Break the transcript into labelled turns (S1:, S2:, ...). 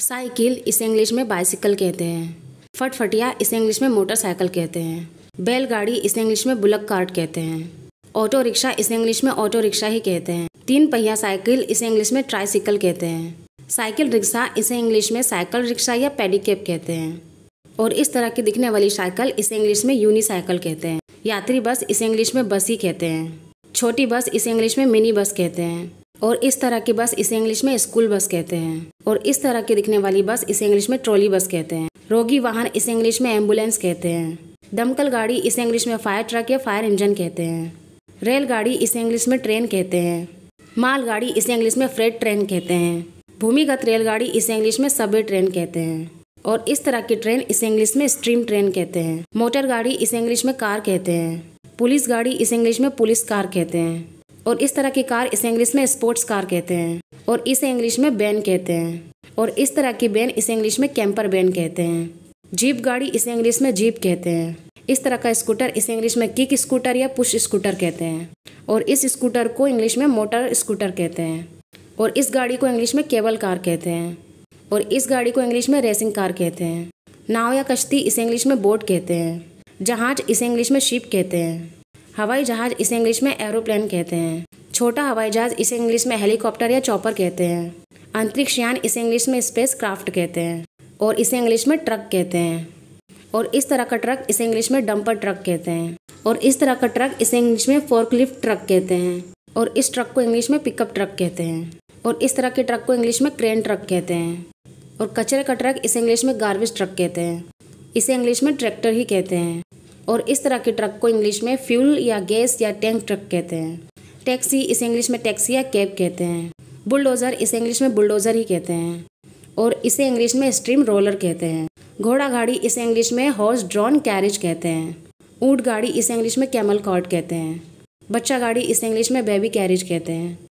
S1: cycle इसे English में bicycle कहते हैं फटफटिया इसे इंग्लिश में मोटरसाइकिल कहते हैं बैलगाड़ी इसे इंग्लिश में बुलक कार्ट कहते हैं ऑटो रिक्शा इसे इंग्लिश में ऑटो रिक्शा ही कहते हैं तीन पहिया साइकिल इसे इंग्लिश में ट्राईसिकल कहते हैं साइकिल रिक्शा इसे इंग्लिश में साइकिल रिक्शा या पेडिकेप कहते हैं और इस तरह की दिखने वाली साइकिल इसे इंग्लिश में यूनिसाइकिल कहते हैं यात्री बस इसे इंग्लिश में बस ही कहते हैं छोटी बस इसे इंग्लिश में मिनी बस कहते हैं और इस तरह की बस इसे इंग्लिश में स्कूल बस कहते हैं और इस तरह की दिखने वाली बस इसे इंग्लिश में ट्रॉली बस कहते हैं रोगी वाहन इसे इंग्लिश में एम्बुलेंस कहते हैं दमकल गाड़ी इसे इंग्लिश में फायर ट्रक या फायर इंजन कहते हैं रेलगाड़ी इसे इंग्लिश में ट्रेन कहते हैं मालगाड़ी इसे इंग्लिश में फ्रेट ट्रेन कहते हैं भूमिगत रेलगाड़ी इसे इंग्लिश में सबवे ट्रेन कहते हैं और इस तरह की ट्रेन इसे इंग्लिश में स्ट्रीम ट्रेन कहते हैं मोटर गाड़ी इसे इंग्लिश में कार कहते हैं पुलिस गाड़ी इसे इंग्लिश में पुलिस कार कहते हैं और इस तरह की कार इसे इंग्लिश में स्पोर्ट्स कार कहते हैं और इसे इंग्लिश में बैन कहते हैं और इस तरह की बैन इसे इंग्लिश में कैंपर बैन कहते हैं जीप गाड़ी इसे इंग्लिश में जीप कहते हैं इस तरह का स्कूटर इसे इंग्लिश में किक स्कूटर या पुश स्कूटर कहते हैं और इस स्कूटर को इंग्लिश में मोटर स्कूटर कहते हैं और इस गाड़ी को इंग्लिश में केबल कार कहते हैं और इस गाड़ी को इंग्लिश में रेसिंग कार कहते हैं नाव या कश्ती इसे इंग्लिश में बोट कहते हैं जहाज इसे इंग्लिश में शिप कहते हैं हवाई जहाज़ इसे इंग्लिश में एरोप्लेन कहते हैं छोटा हवाई जहाज़ इसे इंग्लिश में हेलीकॉप्टर या चॉपर कहते हैं अंतरिक्ष यान इसे इंग्लिश में स्पेस क्राफ्ट कहते हैं और इसे इंग्लिश में ट्रक कहते हैं और इस तरह का ट्रक इसे इंग्लिश में डंपर ट्रक कहते हैं और इस तरह का ट्रक इसे इंग्लिश में फोर्कलिफ्ट ट्रक कहते हैं और इस ट्रक को इंग्लिश में पिकअप ट्रक कहते हैं और इस तरह के ट्रक को इंग्लिश में क्रेन ट्रक कहते हैं और कचरे का ट्रक इसे इंग्लिश में गार्बेज ट्रक कहते हैं इसे इंग्लिश में ट्रैक्टर ही कहते हैं और इस तरह के ट्रक को इंग्लिश में फ्यूल या गैस या टैंक ट्रक कहते हैं टैक्सी इसे इंग्लिश में टैक्सी या कैब कहते हैं बुलडोज़र इसे इंग्लिश में बुलडोज़र ही कहते हैं और इसे इंग्लिश में स्ट्रीम रोलर कहते हैं घोड़ा गाड़ी इसे इंग्लिश में हॉर्स ड्रॉन कैरेज कहते हैं ऊँट गाड़ी इसे इंग्लिश में कैमल कॉट कहते हैं बच्चा गाड़ी इसे इंग्लिश में बेबी कैरेज कहते हैं